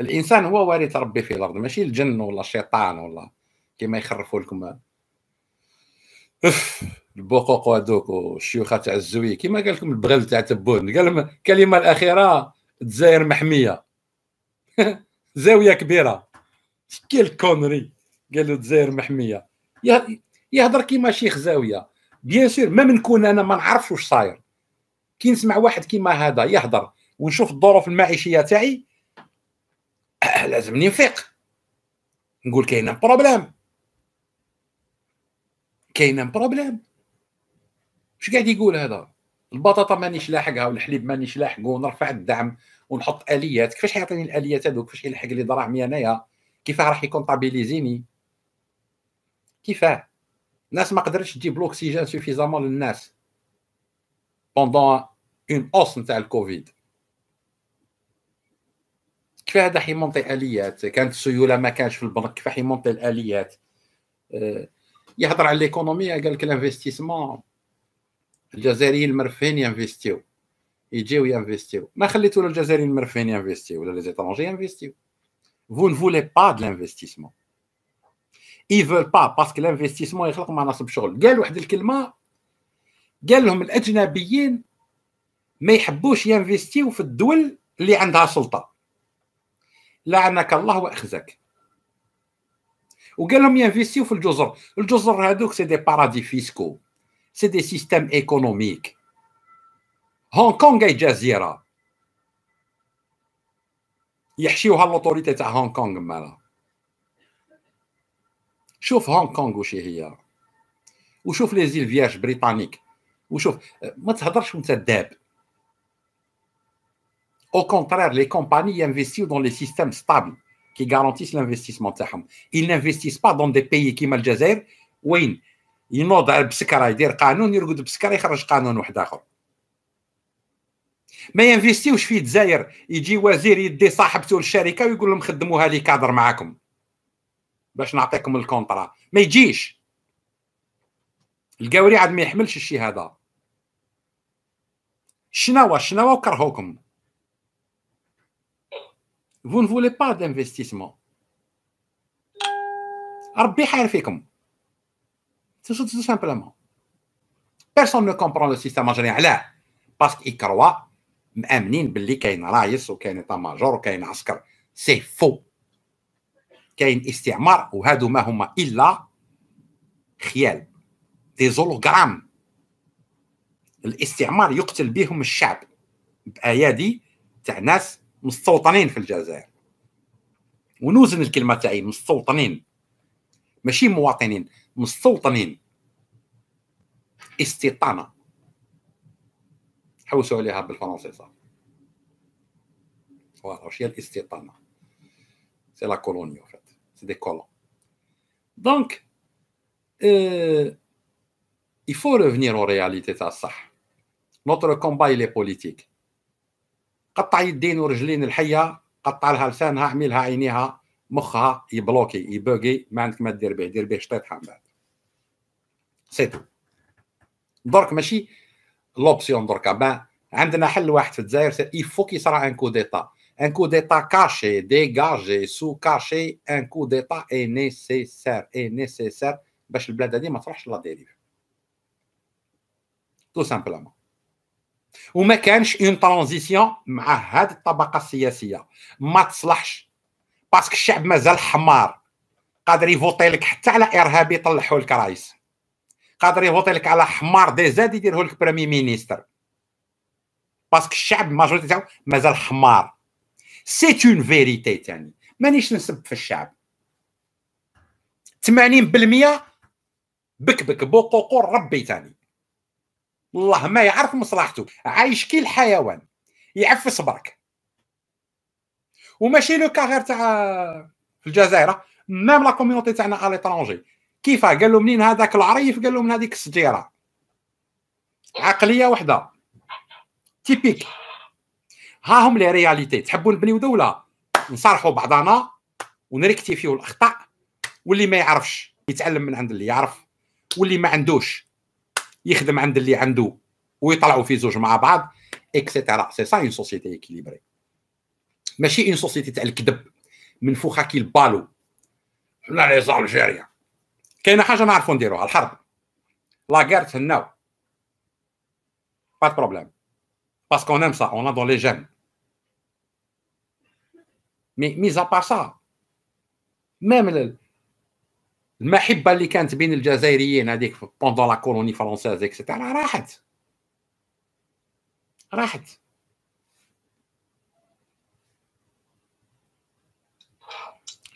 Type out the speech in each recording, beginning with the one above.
الانسان هو وارث ربي في الارض ماشي الجن ولا الشيطان ولا كما يخرفوا لكم اف البقوق هذوك والشيوخه تاع الزويه كما قال لكم البغل تاع تبون قال الكلمه الاخيره تزاير محميه زاويه كبيره شكي الكونري قالوا تزاير محميه يهضر كيما شيخ زاويه بيان سور ما نكون انا ما نعرفش واش صاير كي نسمع واحد كيما هذا يهضر ونشوف الظروف المعيشيه تاعي لازمني نفيق نقول كاين بروبليم كاين بروبليم واش قاعد يقول هذا البطاطا مانيش لاحقها والحليب مانيش لاحقه ونرفع الدعم ونحط اليات كيفاش يعطيني الاليات هذوك كيفاش يلحق لي دراهمي انايا كيفاه راح يكونطابيليزيني كيفاه الناس ما قدرتش تجيب لوكسيجين سوفيزامون للناس بوندون اون اوس نتاع الكوفيد كيف هذا حيمونطي الاليات كانت السيوله ما كانش في البنك كيف حيمونطي الاليات آه، يهضر على ليكونومي قال لك الانفستيسمون الجزائريين المرفهين ينفستيو يجيو ينفستيو ما خليتو الجزائريين المرفهين ينفستيو ولا لي زيترونجي فو vous ne با د لانفستيسمون اي فول با باسكو لانفستيسمون يخلق مناصب شغل. قال واحد الكلمه قال لهم الاجنبيين ما يحبوش ينفستيو في الدول اللي عندها سلطه. لعنك الله واخزاك وقال لهم ينفيسيو في الجزر الجزر هذوك سي دي بارادي فيسكو سي دي سيستيم ايكونوميك هونغ كونغ اي جزيره يحشيوها لوتوريتي تاع هونغ كونغ مالا شوف هونغ كونغ وش هي وشوف لي زيل فياج بريطانيك وشوف ما تهضرش وانت داب Au contraire, les compagnies investissent dans les systèmes stables qui garantissent l'investissement. Ils n'investissent pas dans des pays comme le Jazair, où ينوض بسكره يدير قانون يرقد بسكره n'ont pas de اخر ما ينفيستيوش في الجزائر يجي وزير يدي صاحبته الشركه ويقول لهم خدموها لي كادر معاكم باش نعطيكم الكونترا ما يجيش القاوري عاد ما يحملش الشهاده شنو شنو كرهوكم vous ne voulez pas d'investissement. C'est tout simplement. Personne ne comprend le système algérien. Parce qu'ils croient, مأمنين باللي كاين رايس وكاين طماجور وكاين عسكر سي فو كاين استعمار وهادو ما هما الا خيال دي زولوغرام الاستعمار يقتل بهم الشعب بايادي تاع ناس مستوطنين في الجزائر ونوزن الكلمه تاعي مستوطنين ماشي مواطنين مستوطنين استيطانه حوسوا عليها بالفرنسي صح فوالا واش هي الاستيطانه سي لا كولوني فيت سي دي كولون دونك il faut revenir aux réalités تاع الصح notre combat il est politique قطع يدين ورجلين الحيه قطع لها لسانها عميلها عينيها مخها يبلوكي يبوغي ما عندك ما دير به دير به شطيطها من بعد سيت درك ماشي لوبسيون دركا ما عندنا حل واحد في الجزائر اي كي صرا ان كو ديتا ان كو ديتا كاشي ديغاجي سو كاشي ان كو ديتا اي نيسيسير اي نيسيسير باش البلاد هذه ما تروحش لا ديريف. تو simplement. وما كانش اون ترانزيسيون مع هذه الطبقه السياسيه ما تصلحش باسكو الشعب مازال حمار قادر يفوتي لك حتى على ارهابي يطلعوا لك رايس قادر يفوتي لك على حمار دي زاد يديره لك برامي مينيستر باسكو الشعب ماجوريتي تاعو مازال حمار سي اون فيريتي تاني مانيش نسب في الشعب 80% بكبك بوقوقور ربي تاني والله ما يعرف مصلحته عايش كي الحيوان يعفس برك وماشي لو كاغير غير تاع في الجزائر ميم لا كوميونيتي تاعنا على ليترونجي كيفاه قال له منين هذاك العريف قال له من هذيك السجيره عقليه وحده تيبيك ها هم لي رياليتي تحبوا نبنيو دوله نصارحوا بعضنا ونريكتيفيو الاخطاء واللي ما يعرفش يتعلم من عند اللي يعرف واللي ما عندوش يخدم عند اللي عنده ويطلعوا في زوج مع بعض اكسيتيرا سي سا اون سوسيتي اكيليبري ماشي اون سوسيتي تاع الكذب فوخا كي البالو حنا لي زالجيريان كاينه حاجه نعرفوا نديروها الحرب لا غير تهناو با بروبليم باسكو اون ام سا اون دون لي جيم مي ميزا بار سا ميم المحبه اللي كانت بين الجزائريين هذيك بوندون لا كولوني فرونسيز اكسيتيرا راحت راحت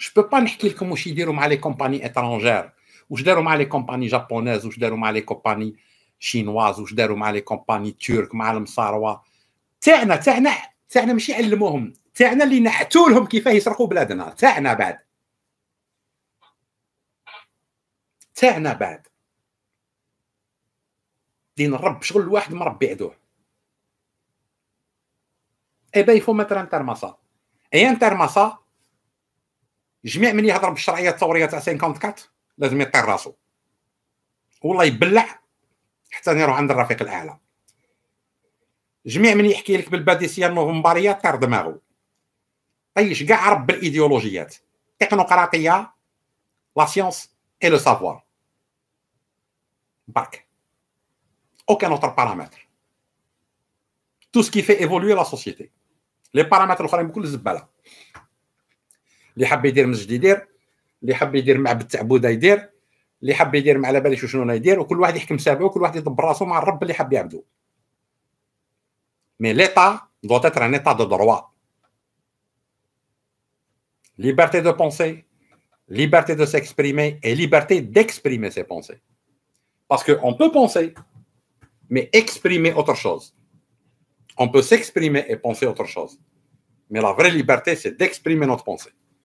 جو بو با نحكي لكم واش يديروا مع لي كومباني اترونجير واش داروا مع لي كومباني جابونيز واش داروا مع لي كومباني شينواز واش داروا مع لي كومباني تورك مع المصاروه تاعنا تاعنا تاعنا ماشي علموهم تاعنا اللي نحتولهم كيفاه يسرقوا بلادنا تاعنا بعد تاعنا بعد دين الرب شغل الواحد مربي عدوه اي فو يفو تاع المصا اي انترماسا جميع من يهضر بالشرعيه الثوريه تاع 54 لازم يطير راسو والله يبلع حتى نروح عند الرفيق الاعلى جميع من يحكي لك بالباديسيه النوفمبريه طير دماغو طيش كاع رب الايديولوجيات تكنوقراطيه لا سيونس et le savoir. Bac. Aucun autre paramètre. Tout ce qui fait évoluer la société. Les paramètres الاخرين بكل زباله اللي حاب يدير مسجد يدير اللي حاب يدير معبد تعبوده يدير اللي حاب يدير ما على باليش شنو يدير وكل واحد يحكم سابعه وكل واحد يطب راسو مع الرب اللي حاب يعبدو مي ليتا دوت اتر ان ايطا دو دروا ليبرتي دو بونسي liberté de s'exprimer et liberté d'exprimer ses pensées. Parce qu'on peut penser, mais exprimer autre chose. On peut s'exprimer et penser autre chose. Mais la vraie liberté, c'est d'exprimer notre pensée.